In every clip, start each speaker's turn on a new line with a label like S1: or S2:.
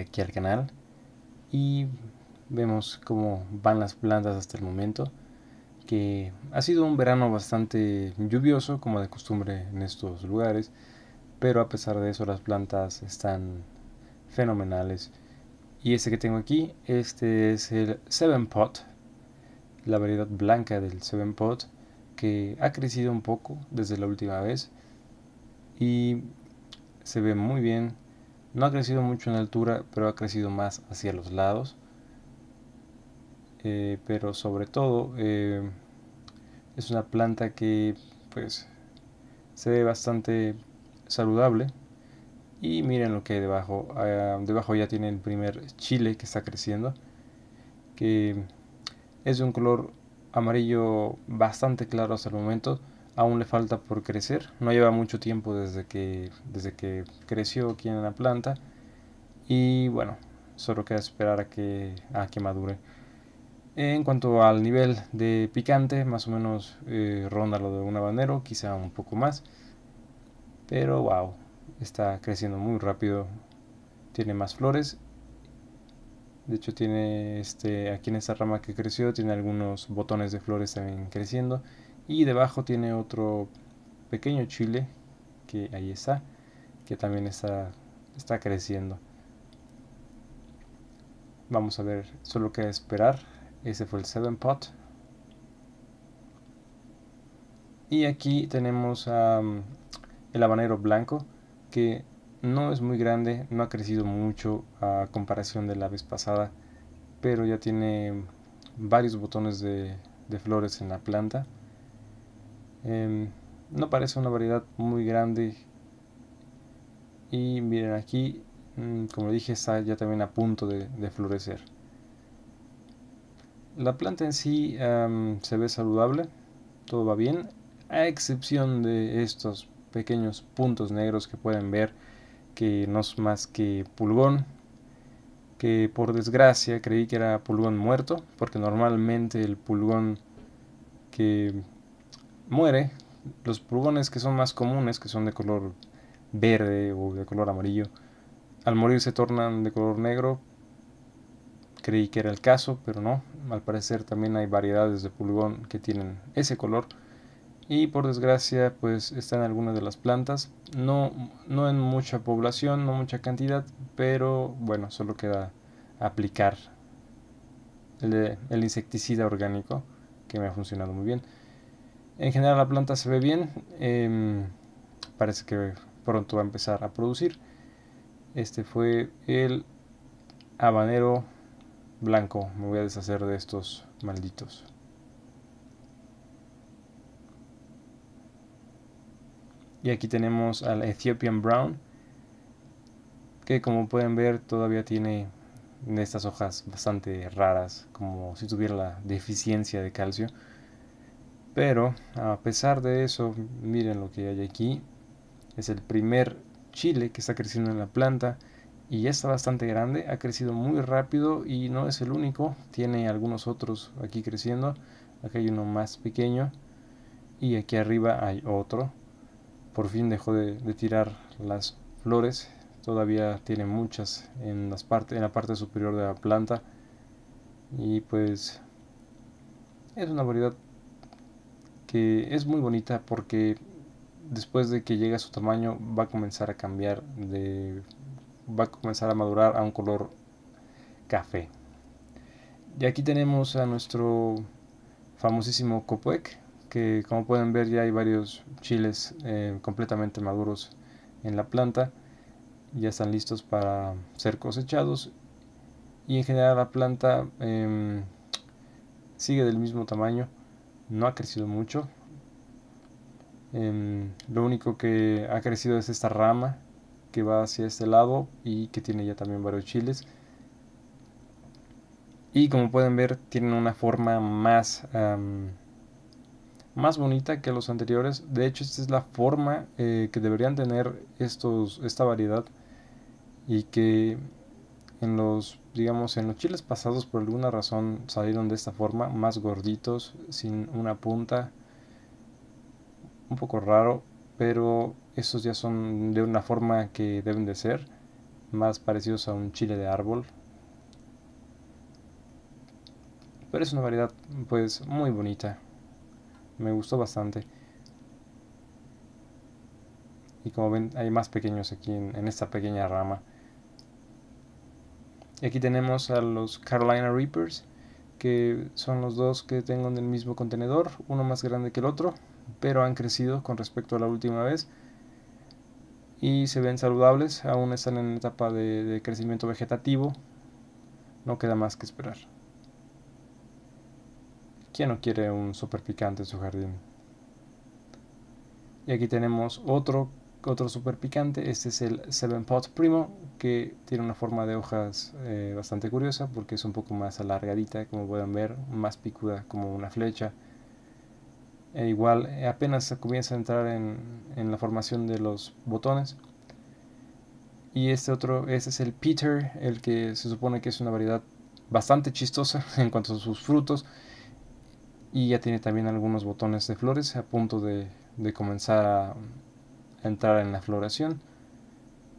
S1: aquí al canal y vemos cómo van las plantas hasta el momento que ha sido un verano bastante lluvioso como de costumbre en estos lugares pero a pesar de eso las plantas están fenomenales y este que tengo aquí este es el seven pot la variedad blanca del seven pot que ha crecido un poco desde la última vez y se ve muy bien no ha crecido mucho en altura, pero ha crecido más hacia los lados. Eh, pero sobre todo eh, es una planta que pues se ve bastante saludable. Y miren lo que hay debajo. Ah, debajo ya tiene el primer chile que está creciendo. Que es de un color amarillo bastante claro hasta el momento aún le falta por crecer. No lleva mucho tiempo desde que, desde que creció aquí en la planta. Y bueno, solo queda esperar a que, que madure. En cuanto al nivel de picante, más o menos eh, ronda lo de un habanero, quizá un poco más. Pero wow, está creciendo muy rápido. Tiene más flores. De hecho tiene este aquí en esta rama que creció tiene algunos botones de flores también creciendo y debajo tiene otro pequeño chile que ahí está, que también está, está creciendo. Vamos a ver, solo queda esperar. Ese fue el 7 pot. Y aquí tenemos mm, el habanero blanco que no es muy grande, no ha crecido mucho a comparación de la vez pasada, pero ya tiene varios botones de flores en la planta. Em, no parece una variedad muy grande. Y miren aquí, mm, como dije, está ya también a punto de, florecer. La planta en sí se ve saludable, todo va bien, a excepción de estos pequeños puntos negros que pueden ver que no es más que pulgón, que por desgracia creí que era pulgón muerto, porque normalmente el pulgón que muere, los pulgones que son más comunes, que son de color verde o de color amarillo, al morir se tornan de color negro. Creí que era el caso, pero no. Al parecer también hay variedades de pulgón que tienen ese color. Y por desgracia, pues está en algunas de las plantas. No, no en mucha población, no mucha cantidad, pero bueno, solo queda aplicar el, el insecticida orgánico que me ha funcionado muy bien. En general la planta se ve bien. Em, parece que pronto va a empezar a producir. Este fue el habanero blanco. Me voy a deshacer de estos malditos. Y aquí tenemos al Ethiopian Brown, que como pueden ver todavía tiene estas hojas bastante raras, como si tuviera la deficiencia de calcio. Pero a pesar de eso, miren lo que hay aquí. Es el primer chile que está creciendo en la planta y ya está bastante grande. Ha crecido muy rápido y no es el único. Tiene algunos otros aquí creciendo. Aquí hay uno más pequeño y aquí arriba hay otro. Por fin dejó de, tirar las flores. Todavía tiene muchas en la parte superior de la planta. Y pues es una variedad que es muy bonita porque después de que llega a su tamaño va a comenzar a cambiar de va a comenzar a madurar a un color café. Y aquí tenemos a nuestro famosísimo Copuec, que como pueden ver ya hay varios chiles eh, completamente maduros en la planta, ya están listos para ser cosechados y en general la planta em, sigue del mismo tamaño no ha crecido mucho. Em, lo único que ha crecido es esta rama que va hacia este lado y que tiene ya también varios chiles. Y como pueden ver, tienen una forma más, más bonita que los anteriores. De hecho, esta es la forma eh, que deberían tener estos, esta variedad y que en los, digamos, en los chiles pasados por alguna razón salieron de esta forma, más gorditos, sin una punta, un poco raro, pero estos ya son de una forma que deben de ser, más parecidos a un chile de árbol. Pero es una variedad pues muy bonita, me gustó bastante. Y como ven hay más pequeños aquí en esta pequeña rama. Y aquí tenemos a los Carolina Reapers, que son los dos que tengo en el mismo contenedor, uno más grande que el otro, pero han crecido con respecto a la última vez. Y se ven saludables, aún están en etapa de, crecimiento vegetativo. No queda más que esperar. ¿Quién no quiere un super picante en su jardín? Y aquí tenemos otro otro súper picante, este es el Seven Pot Primo, que tiene una forma de hojas eh, bastante curiosa porque es un poco más alargadita, como pueden ver, más picuda como una flecha. E igual eh, apenas comienza a entrar en, la formación de los botones. Y este otro, este es el Peter, el que se supone que es una variedad bastante chistosa en cuanto a sus frutos. Y ya tiene también algunos botones de flores a punto de comenzar a entrar en la floración.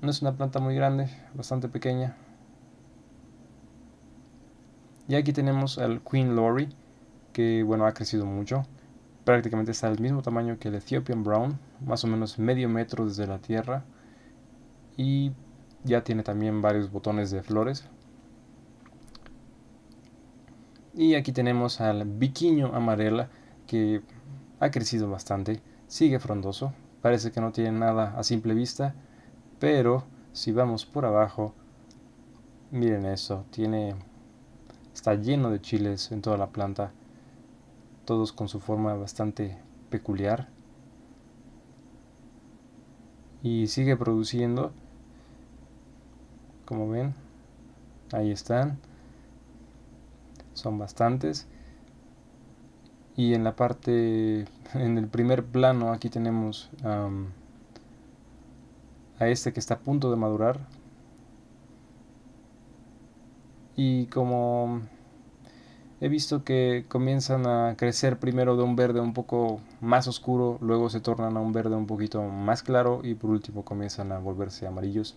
S1: No es una planta muy grande, bastante pequeña. Y aquí tenemos al Queen Lori que bueno, ha crecido mucho. Prácticamente está del mismo tamaño que el Ethiopian Brown, más o menos medio metro desde la tierra. Y ya tiene también varios botones de flores. Y aquí tenemos al biquiño amarela, que ha crecido bastante, sigue frondoso, parece que no tiene nada a simple vista, pero si vamos por abajo, miren eso, tiene está lleno de chiles en toda la planta, todos con su forma bastante peculiar. Y sigue produciendo, como ven, ahí están, son bastantes y en la parte, en el primer plano, aquí tenemos a este que está a punto de madurar. Y como he visto que comienzan a crecer primero de un verde un poco más oscuro, luego se tornan a un verde un poquito más claro y por último comienzan a volverse amarillos.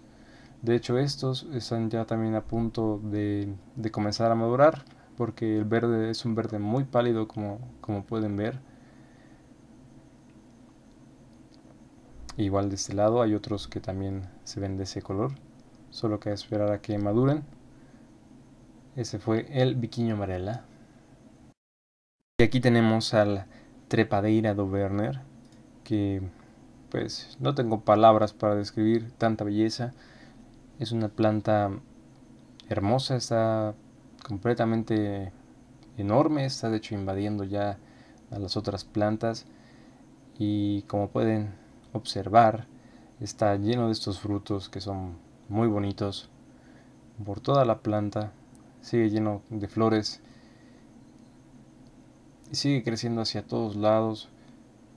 S1: De hecho estos están ya también a punto de comenzar a madurar, porque el verde es un verde muy pálido como, como pueden ver. Igual de este lado hay otros que también se ven de ese color, solo que esperar a que maduren. Ese fue el biquiño amarela. Y aquí tenemos al trepadeira do Werner, que pues no tengo palabras para describir tanta belleza. Es una planta hermosa, está completamente enorme, está de hecho invadiendo ya a las otras plantas y como pueden observar está lleno de estos frutos que son muy bonitos por toda la planta, sigue lleno de flores y sigue creciendo hacia todos lados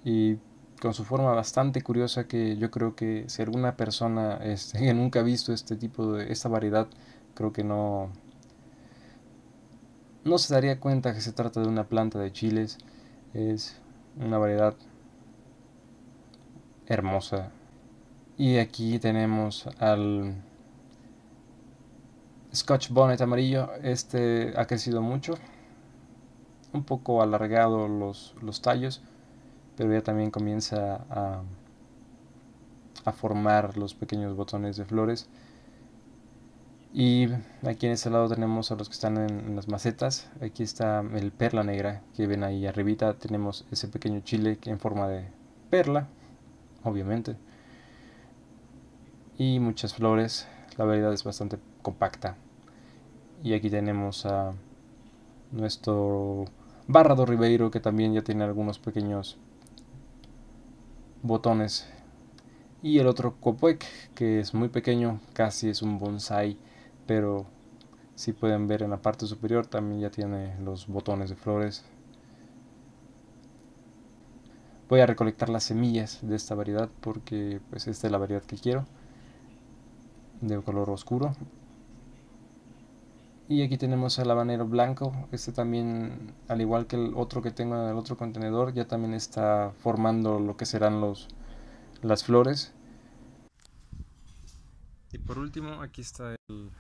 S1: y con su forma bastante curiosa que yo creo que si alguna persona este, que nunca ha visto este tipo de esta variedad creo que no no se daría cuenta que se trata de una planta de chiles. Es una variedad hermosa. Y aquí tenemos al Scotch Bonnet amarillo. Este ha crecido mucho. Un poco alargado los, tallos. Pero ya también comienza a, a formar los pequeños botones de flores. Y aquí en este lado tenemos a los que están en, las macetas. Aquí está el perla negra que ven ahí arribita. Tenemos ese pequeño chile en forma de perla, obviamente. Y muchas flores. La variedad es bastante compacta. Y aquí tenemos a nuestro Barrado Ribeiro que también ya tiene algunos pequeños botones. Y el otro Copuec que es muy pequeño, casi es un bonsai pero si pueden ver en la parte superior también ya tiene los botones de flores voy a recolectar las semillas de esta variedad porque pues esta es la variedad que quiero de color oscuro y aquí tenemos el habanero blanco este también al igual que el otro que tengo en el otro contenedor ya también está formando lo que serán los las flores y por último aquí está el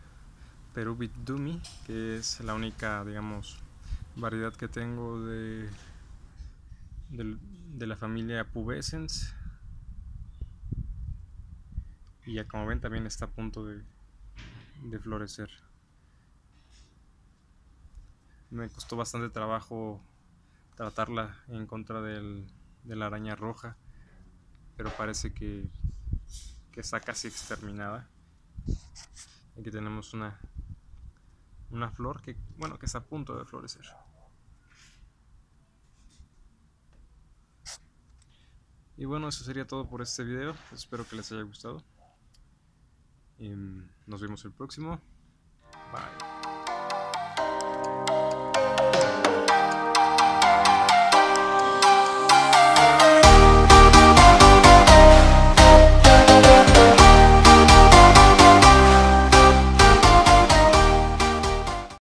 S1: Perubit Dumi, que es la única, digamos, variedad que tengo de, de, la familia Pubescens. Y ya como ven también está a punto de, florecer. Me costó bastante trabajo tratarla en contra del, de la araña roja, pero parece que está casi exterminada. Aquí tenemos una una flor que, bueno, que está a punto de florecer. Y bueno, eso sería todo por este video. Espero que les haya gustado. Y em, nos vemos el próximo. Bye.